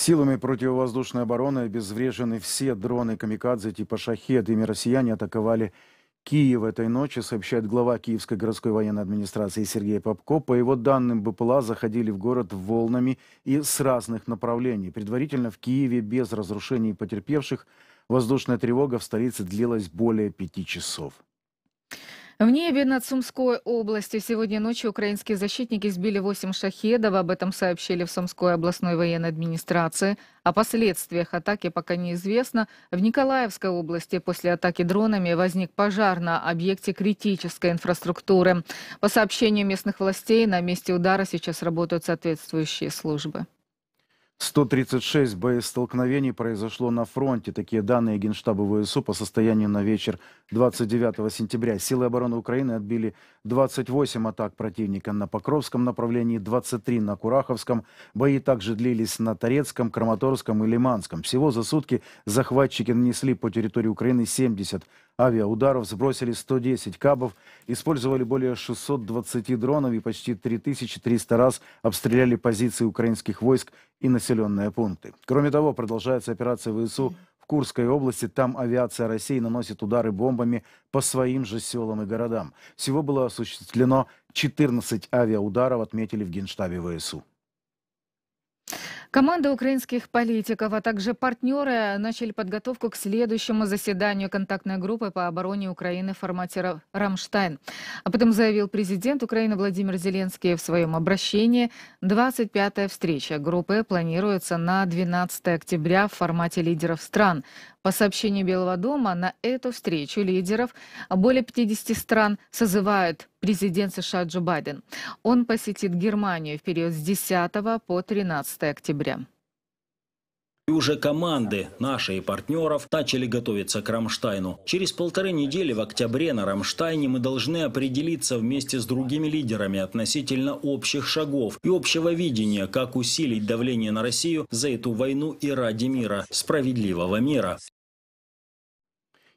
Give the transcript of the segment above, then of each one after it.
Силами противовоздушной обороны обезврежены все дроны «Камикадзе» типа «Шахед». Ими россияне атаковали Киев этой ночи, сообщает глава Киевской городской военной администрации Сергей Попко. По его данным, БПЛА заходили в город волнами и с разных направлений. Предварительно в Киеве без разрушений потерпевших воздушная тревога в столице длилась более пяти часов. В небе над Сумской областью сегодня ночью украинские защитники сбили 8 шахедов. Об этом сообщили в Сумской областной военной администрации. О последствиях атаки пока неизвестно. В Николаевской области после атаки дронами возник пожар на объекте критической инфраструктуры. По сообщению местных властей, на месте удара сейчас работают соответствующие службы. 136 боестолкновений произошло на фронте. Такие данные Генштаба ВСУ по состоянию на вечер 29 сентября. Силы обороны Украины отбили 28 атак противника на Покровском направлении, 23 на Кураховском. Бои также длились на Торецком, Краматорском и Лиманском. Всего за сутки захватчики нанесли по территории Украины 70 авиаударов сбросили 110 кабов, использовали более 620 дронов и почти 3300 раз обстреляли позиции украинских войск и населенные пункты. Кроме того, продолжается операция ВСУ в Курской области. Там авиация России наносит удары бомбами по своим же селам и городам. Всего было осуществлено 14 авиаударов, отметили в Генштабе ВСУ. Команда украинских политиков, а также партнеры начали подготовку к следующему заседанию контактной группы по обороне Украины в формате «Рамштайн». Об этом заявил президент Украины Владимир Зеленский в своем обращении. 25-я встреча группы планируется на 12 октября в формате лидеров стран. По сообщению Белого дома, на эту встречу лидеров более 50 стран созывают президент США Джо Байден. Он посетит Германию в период с 10 по 13 октября. И уже команды наши и партнеров начали готовиться к Рамштайну. Через полторы недели в октябре на Рамштайне мы должны определиться вместе с другими лидерами относительно общих шагов и общего видения, как усилить давление на Россию за эту войну и ради мира, справедливого мира.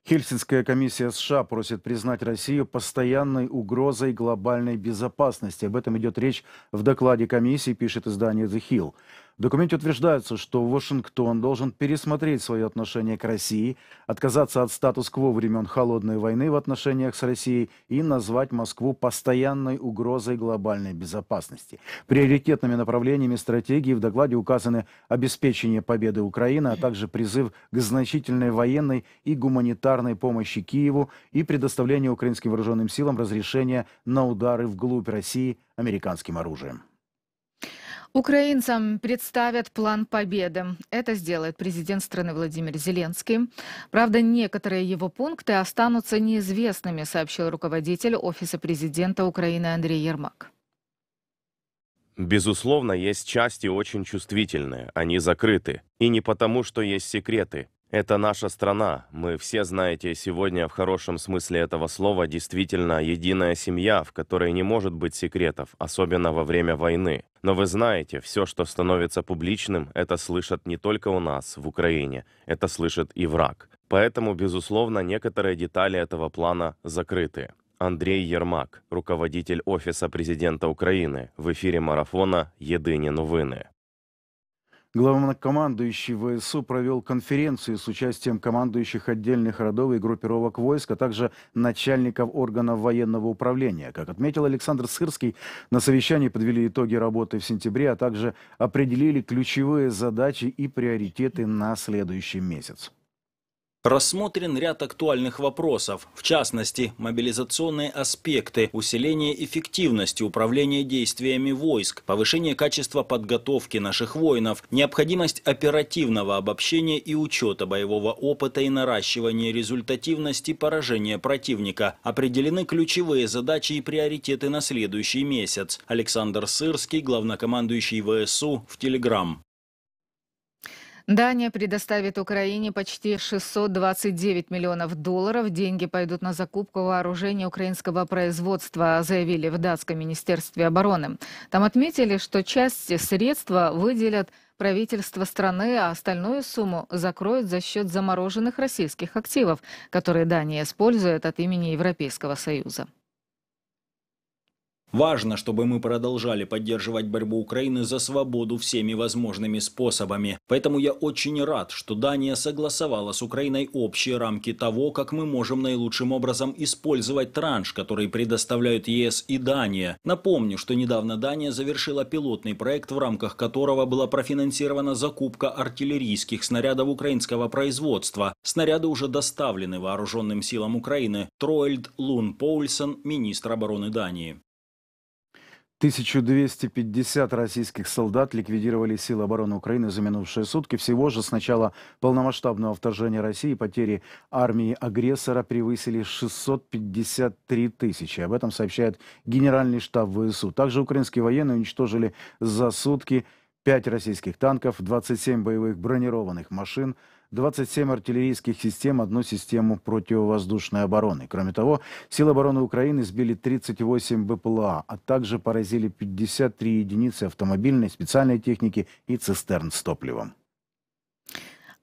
Хельсинская комиссия США просит признать Россию постоянной угрозой глобальной безопасности. Об этом идет речь в докладе комиссии, пишет издание The Hill. В документе утверждается, что Вашингтон должен пересмотреть свои отношения к России, отказаться от статус-кво времен Холодной войны в отношениях с Россией и назвать Москву постоянной угрозой глобальной безопасности. Приоритетными направлениями стратегии в докладе указаны обеспечение победы Украины, а также призыв к значительной военной и гуманитарной помощи Киеву и предоставление украинским вооруженным силам разрешения на удары вглубь России американским оружием. Украинцам представят план победы. Это сделает президент страны Владимир Зеленский. Правда, некоторые его пункты останутся неизвестными, сообщил руководитель Офиса президента Украины Андрей Ермак. Безусловно, есть части очень чувствительные, они закрыты. И не потому, что есть секреты. Это наша страна. Мы все, знаете, сегодня в хорошем смысле этого слова действительно единая семья, в которой не может быть секретов, особенно во время войны. Но вы знаете, все, что становится публичным, это слышат не только у нас, в Украине, это слышит и враг. Поэтому, безусловно, некоторые детали этого плана закрыты. Андрей Ермак, руководитель Офиса президента Украины, в эфире марафона «Едині новини». Главнокомандующий ВСУ провел конференцию с участием командующих отдельных родов и группировок войск, а также начальников органов военного управления. Как отметил Александр Сырский, на совещании подвели итоги работы в сентябре, а также определили ключевые задачи и приоритеты на следующий месяц. Рассмотрен ряд актуальных вопросов, в частности, мобилизационные аспекты, усиление эффективности управления действиями войск, повышение качества подготовки наших воинов, необходимость оперативного обобщения и учета боевого опыта и наращивания результативности поражения противника. Определены ключевые задачи и приоритеты на следующий месяц. Александр Сырский, главнокомандующий ВСУ, в Телеграм. Дания предоставит Украине почти 629 миллионов долларов. Деньги пойдут на закупку вооружения украинского производства, заявили в датском министерстве обороны. Там отметили, что часть средств выделят правительство страны, а остальную сумму закроют за счет замороженных российских активов, которые Дания использует от имени Европейского Союза. Важно, чтобы мы продолжали поддерживать борьбу Украины за свободу всеми возможными способами. Поэтому я очень рад, что Дания согласовала с Украиной общие рамки того, как мы можем наилучшим образом использовать транш, который предоставляют ЕС и Дания. Напомню, что недавно Дания завершила пилотный проект, в рамках которого была профинансирована закупка артиллерийских снарядов украинского производства. Снаряды уже доставлены вооруженным силам Украины. Троэльд Лун Поульсон, министр обороны Дании. 1250 российских солдат ликвидировали силы обороны Украины за минувшие сутки. Всего же с начала полномасштабного вторжения России потери армии агрессора превысили 653 тысячи. Об этом сообщает Генеральный штаб ВСУ. Также украинские военные уничтожили за сутки 5 российских танков, 27 боевых бронированных машин, 27 артиллерийских систем, одну систему противовоздушной обороны. Кроме того, силы обороны Украины сбили 38 БПЛА, а также поразили 53 единицы автомобильной, специальной техники и цистерн с топливом.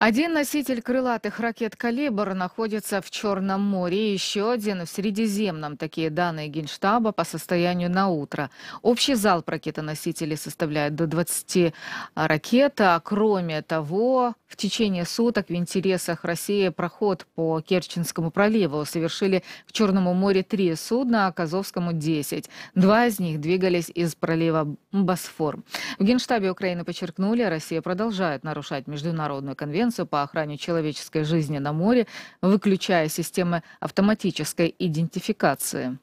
Один носитель крылатых ракет «Калибр» находится в Черном море, еще один в Средиземном. Такие данные Генштаба по состоянию на утро. Общий залп ракетоносителей составляет до 20 ракет. А кроме того, в течение суток в интересах России проход по Керченскому проливу совершили к Черному морю три судна, а к Азовскому – 10. Два из них двигались из пролива Босфор. В Генштабе Украины подчеркнули, Россия продолжает нарушать международную конвенцию конференцию по охране человеческой жизни на море, выключая системы автоматической идентификации.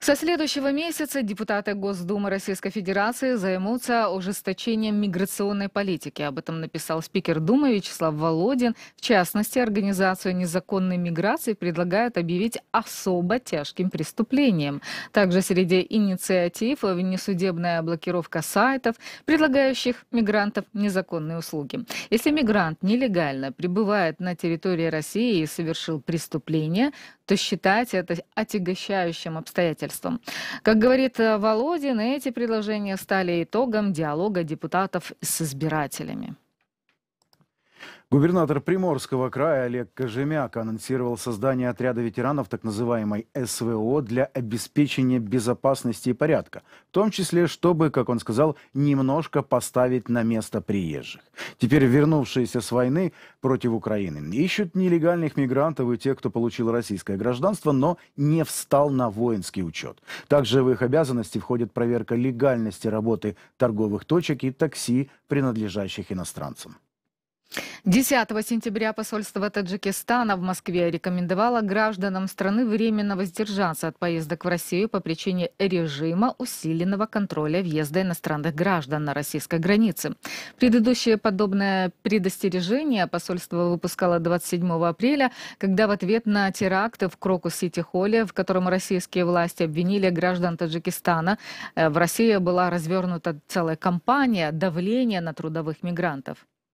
Со следующего месяца депутаты Госдумы Российской Федерации займутся ужесточением миграционной политики. Об этом написал спикер Думы Вячеслав Володин. В частности, организацию незаконной миграции предлагают объявить особо тяжким преступлением. Также среди инициатив внесудебная блокировка сайтов, предлагающих мигрантов незаконные услуги. Если мигрант нелегально пребывает на территории России и совершил преступление, то считать это отягощающим обстоятельством правительством. Как говорит э, Володин, эти предложения стали итогом диалога депутатов с избирателями. Губернатор Приморского края Олег Кожемяк анонсировал создание отряда ветеранов так называемой СВО для обеспечения безопасности и порядка, в том числе, чтобы, как он сказал, немножко поставить на место приезжих. Теперь вернувшиеся с войны против Украины ищут нелегальных мигрантов и тех, кто получил российское гражданство, но не встал на воинский учет. Также в их обязанности входит проверка легальности работы торговых точек и такси, принадлежащих иностранцам. 10 сентября посольство Таджикистана в Москве рекомендовало гражданам страны временно воздержаться от поездок в Россию по причине режима усиленного контроля въезда иностранных граждан на российской границе. Предыдущее подобное предостережение посольство выпускало 27 апреля, когда в ответ на теракты в Крокус-Сити-Холле, в котором российские власти обвинили граждан Таджикистана, э, в России была развернута целая кампания давления на трудовых мигрантов.